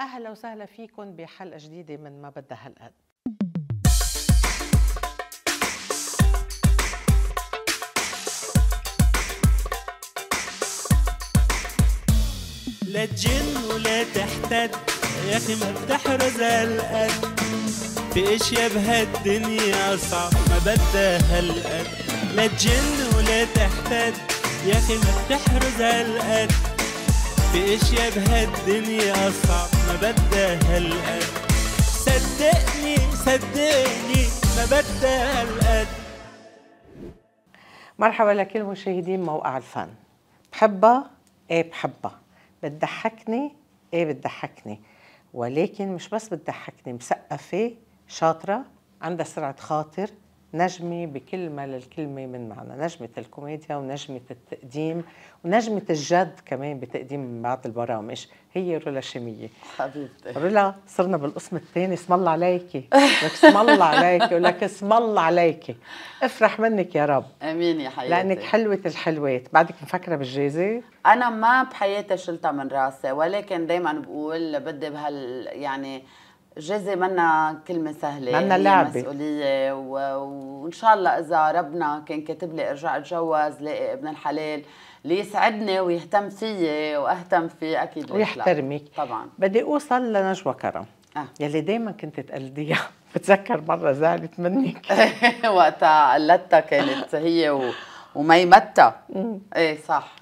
أهلا وسهلا فيكم بحلقة جديدة من ما بدها هالقد لا تجن ولا تحتد يا اخي ما بتحرز هالقد في اشياء بهالدنيا صعب ما بدها هالقد لا تجن ولا تحتد يا اخي ما بتحرز هالقد في اشياء بهالدنيا صعب ما بدها هالقد صدقني صدقني ما بدها هالقد مرحبا لكل مشاهدين موقع الفن بحبها ايه بحبها بتضحكني ايه بتضحكني ولكن مش بس بتضحكني مثقفة شاطره عندها سرعه خاطر نجمة بكل ما للكلمة من معنى نجمة الكوميديا ونجمة التقديم ونجمة الجد كمان بتقديم بعض البرامج هي رولا شمية حبيبتي رولا صرنا بالقسم الثاني اسم الله عليكي لك اسم الله عليكي ولك اسم الله عليكي افرح منك يا رب امين يا حياتي لانك حلوة الحلوات بعدك مفكرة بالجيزة انا ما بحياتي شلتها من راسي ولكن دايما بقول بدي بهال يعني جازي منا كلمة سهلة منا لعبة مسؤولية و... وإن شاء الله إذا ربنا كان كاتب لي أرجع أتجوز لاقي ابن الحلال اللي يسعدني ويهتم فيي وأهتم فيه أكيد ويحترمك طبعا بدي أوصل لنجوى كرم آه. يلي دايما كنت تقلديها بتذكر مرة زعلت منك وقتها قلدتها كانت هي و... وميمتها ايه صح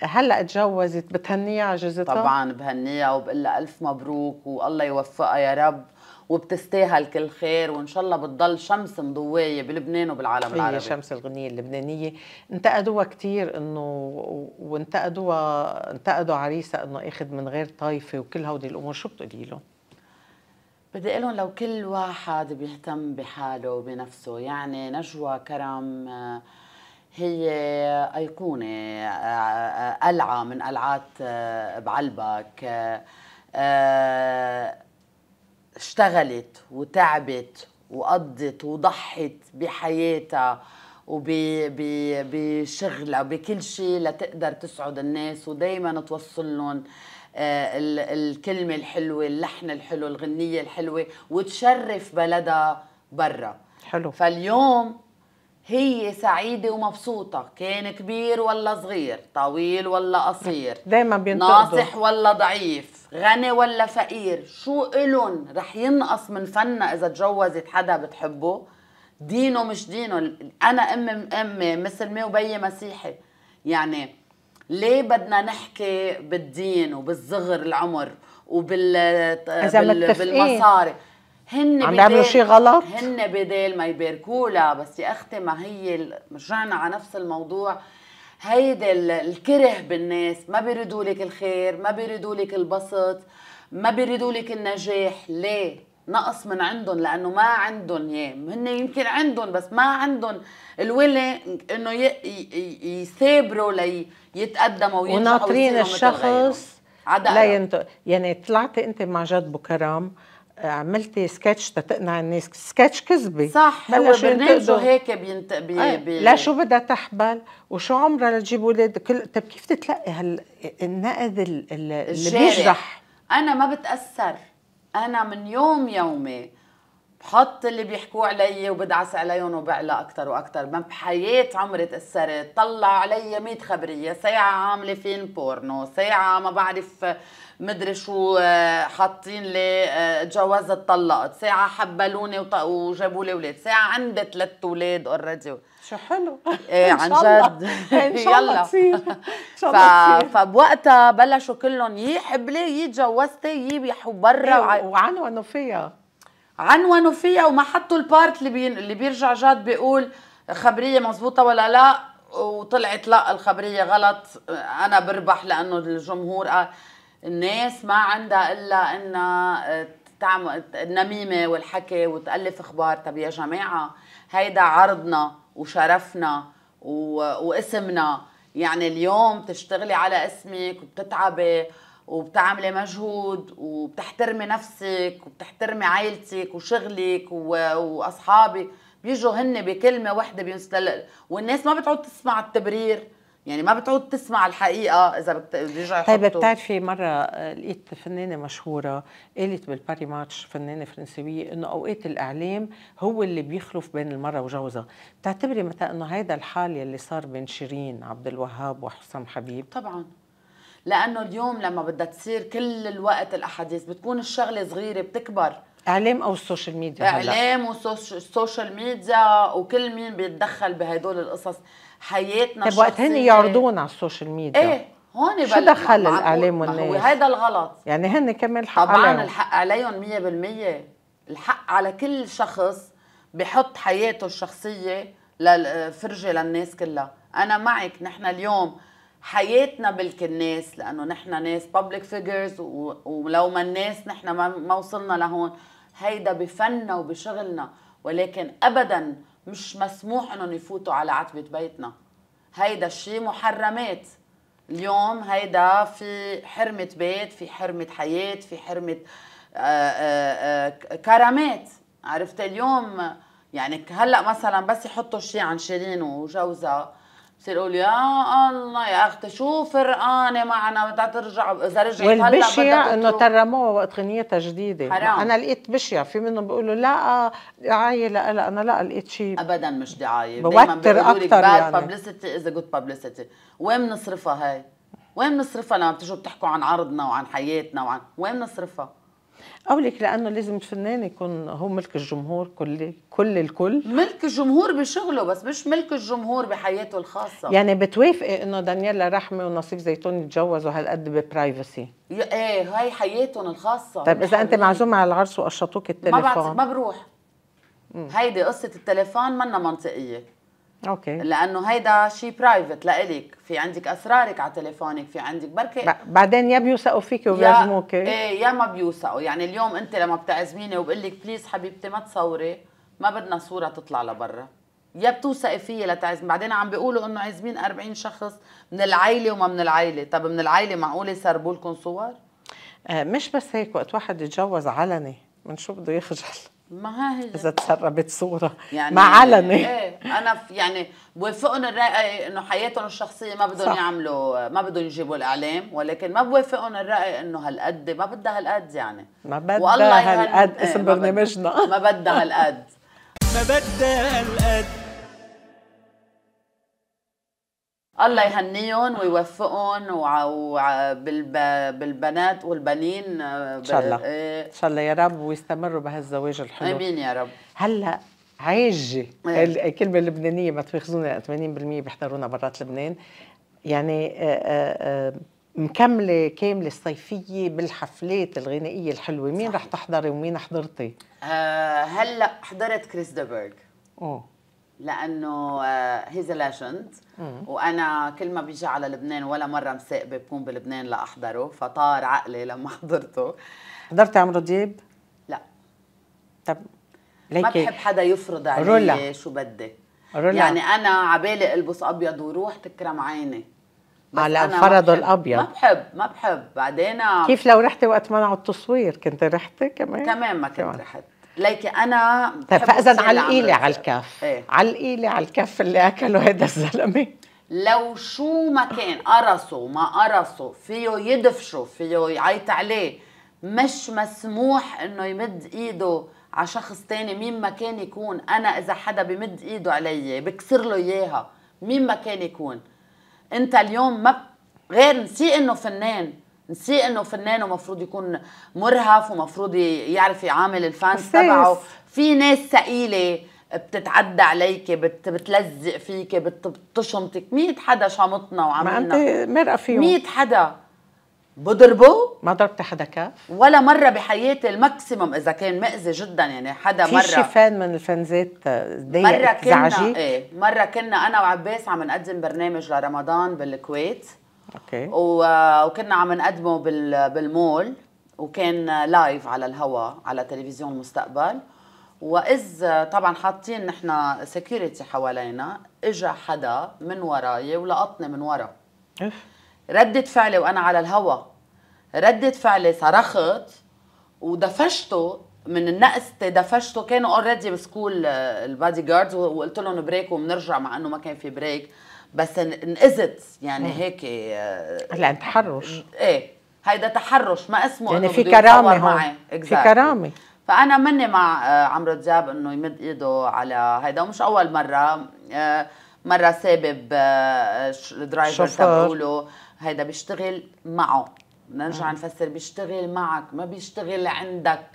هلا اتجوزت بتهنيها جوزتها؟ طبعا بهنيها وبقول لها الف مبروك والله يوفقها يا رب وبتستاهل كل خير وان شاء الله بتضل شمس مضوايه بلبنان وبالعالم العربي هي شمس الغنيه اللبنانيه انتقدوها كثير انه وانتقدوها انتقدوا عريسها انه اخذ من غير طايفه وكل هودي الامور شو بتقولي لهم؟ بدي اقول لهم لو كل واحد بيهتم بحاله وبنفسه يعني نجوى كرم آه هي أيقونة قلعة آه، من قلعات آه، بعلبك آه، اشتغلت وتعبت وقضت وضحت بحياتها وبشغلها وبكل شيء لتقدر تسعد الناس ودائما توصل لهم الكلمة الحلوة اللحن الحلو الغنية الحلوة وتشرف بلدها برا حلو فاليوم هي سعيدة ومبسوطة كان كبير ولا صغير طويل ولا قصير دايما بينتقدوا ناصح ولا ضعيف غني ولا فقير شو إلهم رح ينقص من فنا إذا تجوزت حدا بتحبه دينه مش دينه أنا أمي أمي مسلمة وبي مسيحي يعني ليه بدنا نحكي بالدين وبالصغر العمر وبال بالمصاري هن عم بيعملوا شيء غلط هن بدال ما يباركوا لها بس يا اختي ما هي رجعنا على نفس الموضوع هيدا الكره بالناس ما بيردوا لك الخير ما بيردوا لك البسط ما بيردوا لك النجاح ليه نقص من عندهم لانه ما عندهم اياه هن يمكن عندهم بس ما عندهم الولي انه يثابروا ليتقدموا لي وناطرين الشخص لا ينتق يعني طلعتي انت مع جد بكرم عملتي سكتش تتقنع الناس سكتش كذبي صح هو برنامجه هيك بينت بي بي لا شو بدها تحبل وشو عمرها لتجيب اولاد كل طب كيف تتلقي هال النقد اللي بيجرح انا ما بتاثر انا من يوم يومي بحط اللي بيحكوا علي وبدعس عليهم وبعلى اكثر واكثر ما بحياه عمري تاثرت طلع علي 100 خبريه ساعه عامله فيلم بورنو ساعه ما بعرف مدري شو آه، حاطين لي آه، جواز اتطلقت ساعه حبلوني وجابوا لي اولاد ساعه عندي ثلاث اولاد اوريدي شو حلو ايه عن جد ان شاء الله تصير ف... فبوقتها بلشوا كلهم يي حبلي يي تجوزتي يي برا إيه، وع... وعنونوا فيها عنونوا فيها وما حطوا البارت اللي بي... اللي بيرجع جد بيقول خبريه مزبوطه ولا لا وطلعت لا الخبريه غلط انا بربح لانه الجمهور قال الناس ما عندها الا انها آه، تعمل النميمه والحكي وتالف اخبار طب يا جماعه هيدا عرضنا وشرفنا و... واسمنا يعني اليوم تشتغلي على اسمك وبتتعبي وبتعملي مجهود وبتحترمي نفسك وبتحترمي عائلتك وشغلك و... واصحابك بيجوا هن بكلمه وحده بينسلل والناس ما بتعود تسمع التبرير يعني ما بتعود تسمع الحقيقه اذا بيرجعوا طيب بتعرفي مره لقيت فنانه مشهوره قالت بالباري ماتش فنانه فرنسويه انه اوقات الاعلام هو اللي بيخلف بين المراه وجوزها بتعتبري مثلا انه هيدا الحال يلي صار بين شيرين عبد الوهاب وحسام حبيب طبعا لانه اليوم لما بدها تصير كل الوقت الاحاديث بتكون الشغله صغيره بتكبر اعلام او السوشيال ميديا اعلام والسوشيال ميديا وكل مين بيتدخل بهدول القصص حياتنا طيب وقت هن يعرضونا على السوشيال ميديا ايه هون شو دخل الاعلام والناس؟ هذا الغلط يعني هن كمان حق طبعا عليهم. الحق عليهم 100% الحق على كل شخص بحط حياته الشخصيه للفرجه للناس كلها، انا معك نحن اليوم حياتنا بالكناس لانه نحن ناس بابليك فيجرز ولو ما الناس نحن ما وصلنا لهون هيدا بفننا وبشغلنا ولكن ابدا مش مسموح انهم يفوتوا على عتبه بيتنا هيدا الشيء محرمات اليوم هيدا في حرمه بيت في حرمه حياه في حرمه آه، آه، آه، كرامات عرفت اليوم يعني هلا مثلا بس يحطوا شيء عن شيرين وجوزها بصير اقول يا الله يا اختي شو فرقانه معنا بدها ترجع اذا رجعت هلا بدها انه ترموها وقت غنيتها جديده حرام انا لقيت بشيا في منهم بيقولوا لا دعايه لا لا انا لا لقيت شيء ابدا مش دعايه بوتر اكثر باد بابليستي از جود بابليستي وين بنصرفها هاي؟ وين بنصرفها لما بتجوا بتحكوا عن عرضنا وعن حياتنا وعن وين بنصرفها؟ لك لانه لازم الفنان يكون هو ملك الجمهور كل كل الكل ملك الجمهور بشغله بس مش ملك الجمهور بحياته الخاصه يعني بتوافقي انه دانيلا رحمه ونصيف زيتون يتجوزوا هالقد ببرايفسي ايه هاي حياتهم الخاصه طيب اذا انت يعني معزومه على العرس وقشطوك التليفون ما ما بروح هيدي قصه التليفون منا منطقيه اوكي لانه هيدا شيء برايفت لإلك في عندك اسرارك على تليفونك في عندك بركي بعدين يا بيوثقوا فيك وبيعزموك ايه يا ما بيوثقوا يعني اليوم انت لما بتعزميني وبقول لك بليز حبيبتي ما تصوري ما بدنا صوره تطلع لبرا يا بتوثقي فيي لتعزمي، بعدين عم بيقولوا انه عازمين 40 شخص من العيله وما من العيله طب من العيله معقوله يسربوا لكم صور آه، مش بس هيك وقت واحد يتجوز علني من شو بده يخجل ما هي اذا تسربت صوره يعني علني ايه انا يعني بوافقهم الراي انه حياتهم الشخصيه ما بدهم يعملوا ما بدهم يجيبوا الاعلام ولكن ما بوافقهم الراي انه هالقد ما بدها هالقد يعني ما بدها هالقد اسم إيه، برنامجنا ما بدها هالقد ما بدها هالقد الله يهنيهم ويوفقهم وبالبنات والبنين آه، ان شاء الله إيه. ان شاء الله يا رب ويستمروا بهالزواج الحلو امين يا رب هلا عاجه إيه. الكلمه اللبنانيه ما تاخذونا 80% بيحضرونا برات لبنان يعني آه، آه، مكمله كامله الصيفيه بالحفلات الغنائيه الحلوه مين رح تحضري ومين حضرتي هلا حضرت كريس دبرغ اوه لانه هيز آه، ليجند وانا كل ما بيجي على لبنان ولا مره مساقبه بكون بلبنان لاحضره فطار عقلي لما حضرته حضرت عمرو دياب؟ لا طب ما بحب حدا يفرض علي رولا. شو بدي رولا. يعني انا عبالي البس ابيض وروح تكرم عيني على فرض الابيض ما بحب ما بحب بعدين كيف لو رحتي وقت منعوا التصوير كنت رحتي كمان كمان ما كنت رحت ليكي انا طيب، فاذا علقيلي على الكف ايه؟ علقيلي على الكف اللي اكله هيدا الزلمه لو شو ما كان قرصه ما قرصه فيه يدفشه فيه يعيط عليه مش مسموح انه يمد ايده على شخص تاني مين ما كان يكون انا اذا حدا بمد ايده علي بكسر له اياها مين ما كان يكون انت اليوم ما غير نسي انه فنان نسي انه فنان ومفروض يكون مرهف ومفروض يعرف يعامل الفانس تبعه في ناس ثقيله بتتعدى عليك بتلزق فيك بتشمطك بتشمتك 100 حدا شمطنا وعملنا ما انت مرقه فيهم 100 حدا بضربه ما ضربت حدا كف ولا مره بحياتي الماكسيموم اذا كان مأذي جدا يعني حدا في مره في شي فان من الفانزات ضايقك مره كنا ايه مره كنا انا وعباس عم نقدم برنامج لرمضان بالكويت اوكي وكنا عم نقدمه بالمول وكان لايف على الهواء على تلفزيون المستقبل واذ طبعا حاطين نحن سكيورتي حوالينا اجى حدا من وراي ولقطني من ورا ردت فعلي وانا على الهوا ردت فعلي صرخت ودفشته من النقص دفشته كانوا اوريدي بسكول آه، البادي جاردز وقلت لهم بريك وبنرجع مع انه ما كان في بريك بس انقذت يعني هيك آه تحرش ايه هيدا تحرش ما اسمه يعني في كرامه هون في كرامه فانا مني مع آه، عمرو دياب انه يمد ايده على هيدا ومش اول مره آه، مره سابب درايفر آه، تبعوله هيدا بيشتغل معه نرجع نفسر بيشتغل معك ما بيشتغل عندك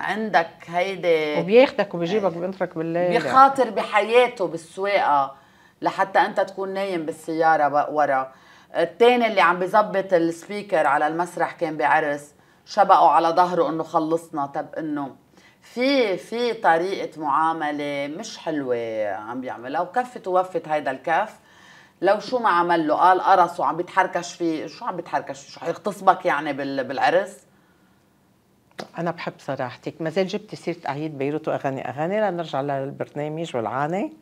عندك هيدي وبياخدك وبيجيبك بينترك بالليل بيخاطر بحياته بالسواقه لحتى انت تكون نايم بالسياره ورا الثاني اللي عم بيظبط السبيكر على المسرح كان بعرس شبقوا على ظهره انه خلصنا طب انه في في طريقه معامله مش حلوه عم بيعملها وكفت ووفت هيدا الكف لو شو ما عمل له قال قرص وعم بيتحركش فيه شو عم بيتحركش فيه شو حيغتصبك يعني بالعرس انا بحب صراحتك ما زال جبتي سيره اعياد بيروت واغاني اغاني لنرجع للبرنامج والعاني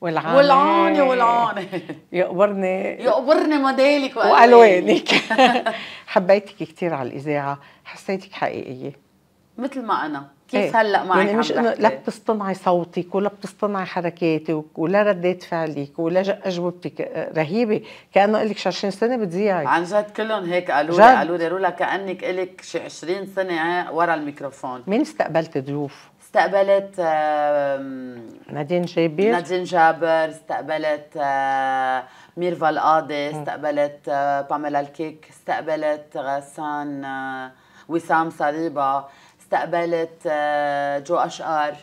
والعاني والعاني والعاني يقبرني يقبرني مدالك والوانك حبيتك كثير على الاذاعه حسيتك حقيقيه مثل ما انا كيف ايه. هلا معك يعني مش انه لا بتصطنعي صوتك ولا بتصطنعي حركاتك ولا ردات فعلك ولا اجوبتك آه، رهيبه كانه لك شي 20 سنه بتضيعي عن جد كلهم هيك قالوا لي قالوا لي رولا كانك لك شي 20 سنه ورا الميكروفون مين استقبلت ضيوف؟ استقبلت نادين جابر نادين جابر استقبلت ميرفا القاضي استقبلت باميلا الكيك استقبلت غسان وسام صليبه استقبلت آه، جو اشقر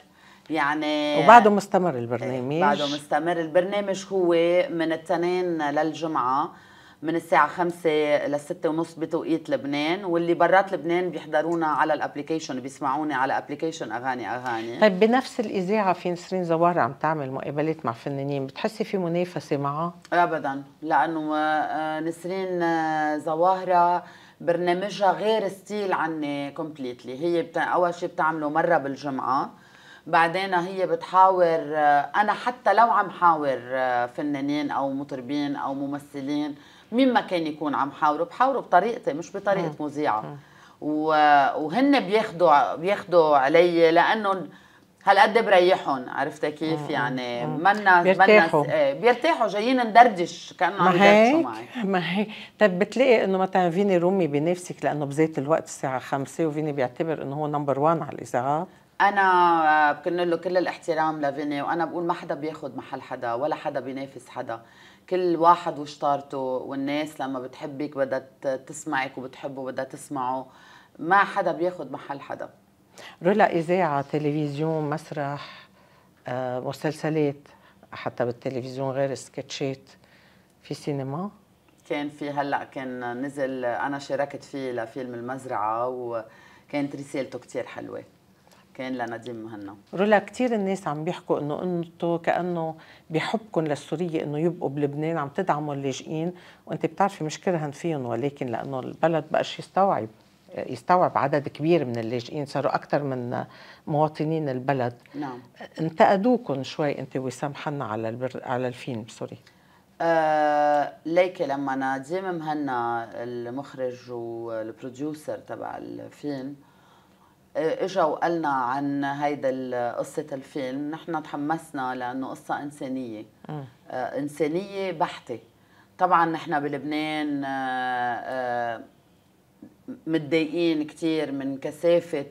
يعني وبعده مستمر البرنامج بعده مستمر البرنامج هو من التنين للجمعه من الساعة خمسة لستة ونص بتوقيت لبنان واللي برات لبنان بيحضرونا على الابليكيشن بيسمعوني على ابليكيشن أغاني أغاني طيب بنفس الإذاعة في نسرين زوار عم تعمل مقابلات مع فنانين بتحسي في منافسة معها؟ أبدا لأنه آه، نسرين آه، زواهرة برنامجها غير ستيل عني كومبليتلي هي بتا... اول شيء بتعمله مره بالجمعه بعدين هي بتحاور انا حتى لو عم حاور آه، فنانين او مطربين او ممثلين مين ما كان يكون عم حاوره بحاوره بطريقتي مش بطريقه مذيعه وهن بياخدوا بياخدوا علي لانه هالقد بريحهم عرفت كيف يعني منا بيرتاحوا منا إيه، بيرتاحوا جايين ندردش كانه عم يدردشوا معي ما هيك طيب بتلاقي انه مثلا فيني رومي بنفسك لانه بذات الوقت الساعه 5 وفيني بيعتبر انه هو نمبر 1 على الاذاعات انا بكن له كل الاحترام لفيني وانا بقول ما حدا بياخذ محل حدا ولا حدا بينافس حدا كل واحد وشطارته والناس لما بتحبك بدها تسمعك وبتحبه بدها تسمعه ما حدا بياخذ محل حدا رولا إذاعة تلفزيون مسرح آه، مسلسلات حتى بالتلفزيون غير سكتشات في سينما كان في هلا كان نزل انا شاركت فيه لفيلم المزرعه وكانت رسالته كثير حلوه كان لنديم مهنا رولا كثير الناس عم بيحكوا انه انتم كانه بحبكم للسوريه انه يبقوا بلبنان عم تدعموا اللاجئين وانت بتعرفي مش كرهن فيهم ولكن لانه البلد بقى يستوعب يستوعب عدد كبير من اللاجئين صاروا أكثر من مواطنين البلد نعم انتقدوكم شوي أنت وسام حنا على البر... على الفيلم سوري آه ليكي لما ناديم مهنا المخرج والبروديوسر تبع الفيلم آه، اجا وقالنا عن هيدا قصة الفيلم نحن تحمسنا لأنه قصة إنسانية آه إنسانية بحتة طبعا نحن بلبنان آه آه متضايقين كثير من كثافه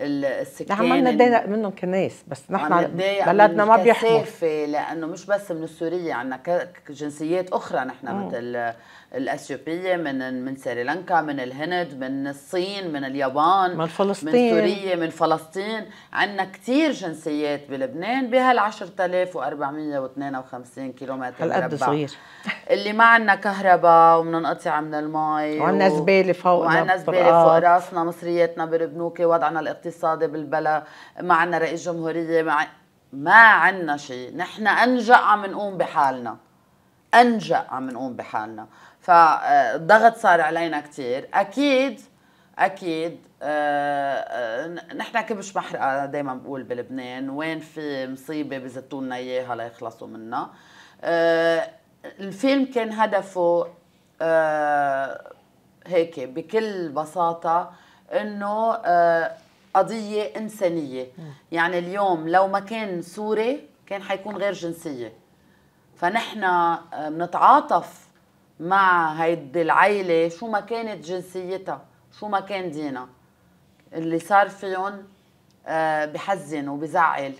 السكان نحن ما بنتضايق منهم كناس بس نحن بلدنا ما بيحكوا لانه مش بس من السوريه عندنا جنسيات اخرى نحن مثل الاثيوبيه من من سريلانكا من الهند من الصين من اليابان من فلسطين من سوريا من فلسطين عندنا كثير جنسيات بلبنان بهال 10452 كيلومتر هالقد صغير اللي ما عندنا كهرباء وبننقطع من المي وعندنا زباله فوق وعندنا زباله فوق راسنا مصرياتنا بالبنوك وضعنا الاقتصادي بالبلد ما عندنا رئيس جمهوريه ما ما عندنا شيء نحن انجأ عم نقوم بحالنا انجأ عم نقوم بحالنا فالضغط صار علينا كثير اكيد اكيد أه, آه، نحن كبش محرقه آه، دائما بقول بلبنان وين في مصيبه بزتوا لنا اياها ليخلصوا منها أه الفيلم كان هدفه أه هيك بكل بساطه انه آه، قضيه انسانيه يعني اليوم لو ما كان سوري كان حيكون غير جنسيه فنحن بنتعاطف مع هيدي العيلة شو ما كانت جنسيتها شو ما كان دينها اللي صار فيهم آه، بحزن وبزعل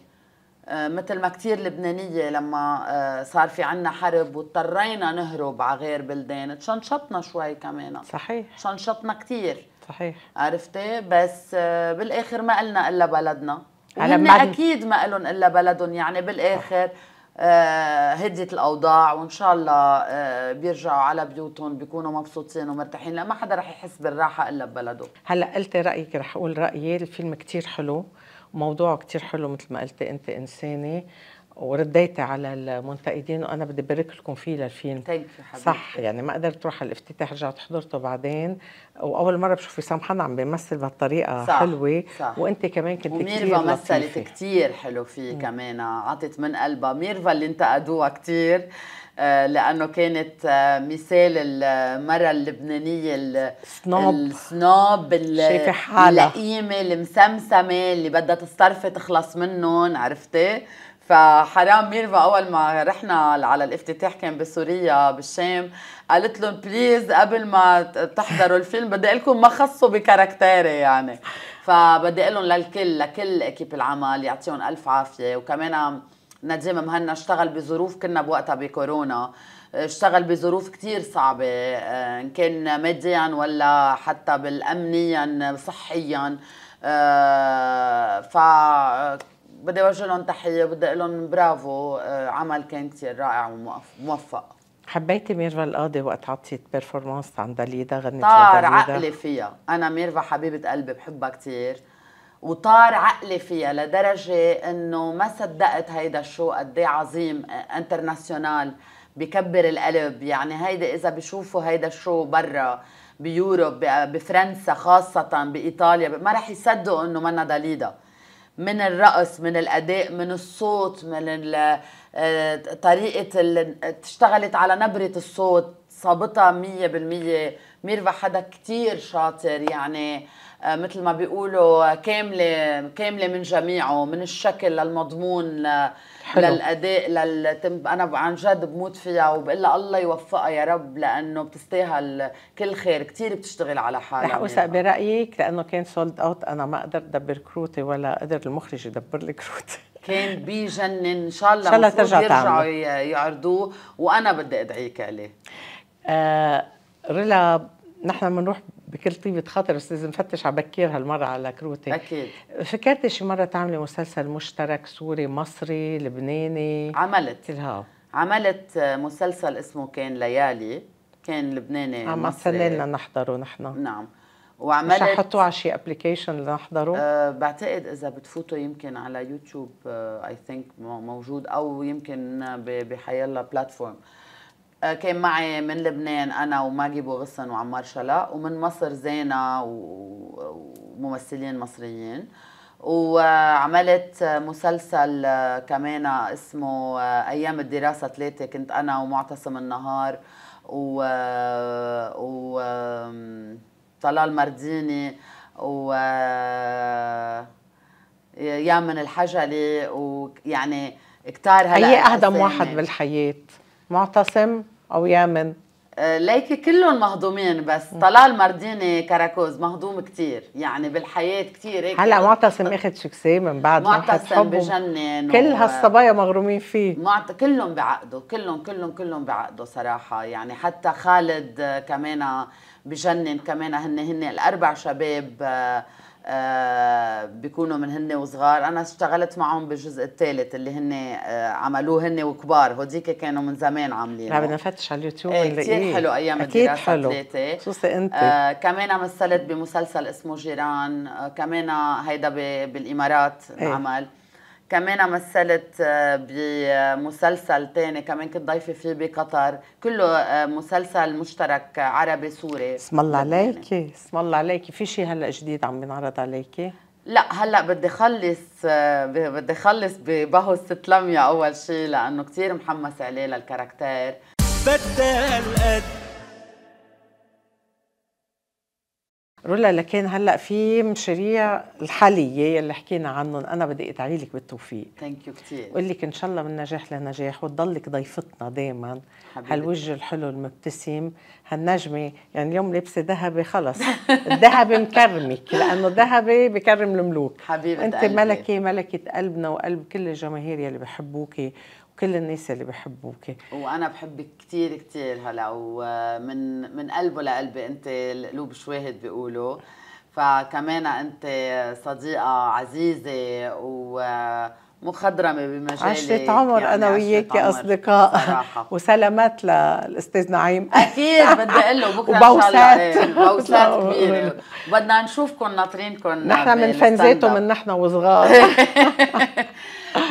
آه، مثل ما كتير لبنانية لما آه، صار في عنا حرب واضطرينا نهرب على غير بلدان تشنشطنا شوي كمان صحيح تشنشطنا كتير صحيح عرفتي بس بالاخر ما قلنا الا بلدنا هن اكيد ما قلن الا بلدهم يعني بالاخر صح. آه، هدت الاوضاع وان شاء الله آه، بيرجعوا على بيوتهم بيكونوا مبسوطين ومرتاحين لان ما حدا رح يحس بالراحه الا ببلده هلا قلتي رايك رح اقول رايي الفيلم كثير حلو وموضوعه كثير حلو مثل ما قلتي انت انسانه ورديت على المنتقدين وانا بدي ابارك لكم فيه للفيلم طيب صح يعني ما قدرت اروح على الافتتاح رجعت حضرته بعدين واول مره بشوف وسام حنا عم بيمثل بهالطريقه حلوه وانت كمان كنت ميرفا مثلت كثير حلو فيه مم. كمان عطت من قلبها ميرفا اللي انتقدوها كثير آه، لانه كانت آه، مثال المراه اللبنانيه شايفه حالها اللئيمه المسمسمه اللي بدها تصرفي تخلص منهم عرفتي فحرام ميرفا اول ما رحنا على الافتتاح كان بسوريا بالشام قالت لهم بليز قبل ما تحضروا الفيلم بدي اقول لكم ما خصوا بكاركتيري يعني فبدي اقول لهم للكل لكل اكيب العمل يعطيهم الف عافيه وكمان نجيم مهنا اشتغل بظروف كنا بوقتها بكورونا اشتغل بظروف كتير صعبة آه، ان كان ماديا ولا حتى بالأمنيا صحيا آه، ف بدي اوجه لهم تحيه بدي اقول لهم برافو آه، عمل كان كثير رائع وموفق حبيتي ميرفا القاضي وقت عطيت بيرفورمانس عن داليدا غنت طار عقلي فيها انا ميرفا حبيبه قلبي بحبها كثير وطار عقلي فيها لدرجه انه ما صدقت هيدا الشو قد إيه عظيم انترناسيونال آه، بكبر القلب يعني هيدا اذا بشوفوا هيدا الشو برا بيوروب بفرنسا خاصه بايطاليا ما رح يصدقوا انه منا داليدا من الرقص من الاداء من الصوت من آه، طريقه اللي اشتغلت على نبره الصوت ظابطها 100% ميرفا حدا كتير شاطر يعني آه آه، مثل ما بيقولوا كامله كامله من جميعه من الشكل للمضمون حلو. للاداء للتم انا عن جد بموت فيها وبقول لها الله يوفقها يا رب لانه بتستاهل كل خير كثير بتشتغل على حالها رح اوثق برايك لانه كان سولد اوت انا ما قدرت دبر كروتي ولا قدر المخرج يدبر لي كروتي كان بيجنن ان شاء الله ان شاء الله ترجع يرجعوا يعرضوه وانا بدي ادعيك عليه آه رلا نحن بنروح بكل طيبة خاطر بس لازم نفتش على بكير هالمرة على كروتي أكيد فكرت شي مرة تعملي مسلسل مشترك سوري مصري لبناني عملت الهاب عملت مسلسل اسمه كان ليالي كان لبناني آه، عم مصري عم نحضره نحن نعم وعملت مش حطوه على شي ابلكيشن لنحضره؟ أه بعتقد اذا بتفوتوا يمكن على يوتيوب اي آه، ثينك موجود او يمكن بحيالله بلاتفورم أه آه، كان معي من لبنان انا وماجي بوغصن وعمار شلا ومن مصر زينه وممثلين مصريين وعملت مسلسل آه، كمان اسمه آه، ايام الدراسه ثلاثه كنت انا ومعتصم النهار و, وطلال مرديني و يامن الحجلي ويعني كتار هلا هي اقدم واحد بالحياه معتصم او يامن أه، ليكي كلهم مهضومين بس طلال مرديني كراكوز مهضوم كتير يعني بالحياة كتير هيك هلا معتصم اخد شكسي من بعد معتصم بجنن كل هالصبايا مغرومين فيه معت... كلهم بعقده كلهم كلهم كلهم بعقده صراحة يعني حتى خالد كمان بجنن كمان هن هن الأربع شباب آه، بيكونوا من هن وصغار انا اشتغلت معهم بالجزء الثالث اللي هن آه، عملوه هن وكبار هوديك كانوا من زمان عاملينه لا بدنا نفتش على اليوتيوب ايه كثير إيه؟ حلو ايام أكيد الدراسه حلو ثلاثه خصوصي انت آه كمان مثلت بمسلسل اسمه جيران آه كمان هيدا بالامارات انعمل ايه؟ كمان مثلت آه، بمسلسل تاني كمان كنت ضيفة فيه بقطر كله آه، مسلسل مشترك آه، عربي سوري اسم الله عليكي يعني. اسم الله عليكي في شيء هلا جديد عم بينعرض عليكي لا هلا بدي خلص بدي خلص ببهو لميا اول شيء لانه كثير محمس عليه للكاركتير بدل قد رولا لكن هلا في مشاريع الحاليه اللي حكينا عنهم انا بدي ادعي لك بالتوفيق ثانك يو كثير بقول لك ان شاء الله من نجاح لنجاح وتضلك ضيفتنا دائما هالوجه الحلو المبتسم هالنجمه يعني اليوم لابسه ذهبي خلص الذهبي مكرمك لانه ذهبي بكرم الملوك حبيبي انت ملكه ملكه قلبنا وقلب كل الجماهير يلي بحبوكي كل الناس اللي بحبوك وانا بحبك كثير كثير هلا ومن من قلبه لقلبي انت القلوب شواهد بيقولوا فكمان انت صديقه عزيزه و مخضرمه بمجالي عشرة يعني عمر يعني انا وياكي اصدقاء وسلامات للاستاذ نعيم اكيد بدي اقول له بكره وبوسات إيه، بوسات كبيره بدنا نشوفكم ناطرينكم نحن من فنزاته من نحن وصغار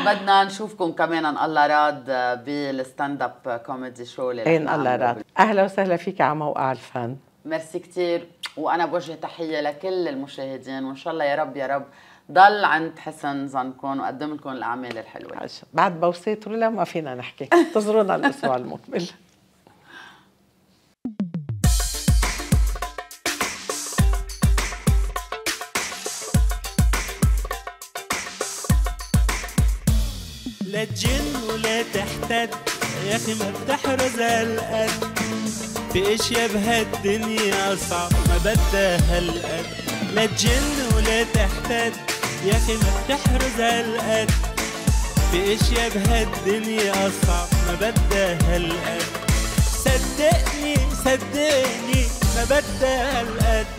بدنا نشوفكم كمان آه، ان الله راد بالستاند اب كوميدي شو اللي ان الله راد اهلا وسهلا فيك على موقع الفن ميرسي كثير وانا بوجه تحيه لكل المشاهدين وان شاء الله يا رب يا رب ضل عند حسن ظنكم وقدم لكم الاعمال الحلوه بعد بوسات ولا ما فينا نحكي انتظرونا الاسبوع المقبل تتجن ولا تحتد يا اخي ما بتحرز هالقد في اشياء بهالدنيا اصعب ما بدها هالقد لا تجن ولا تحتد يا اخي ما بتحرز هالقد في اشياء بهالدنيا اصعب ما بدها هالقد صدقني صدقني ما بدها هالقد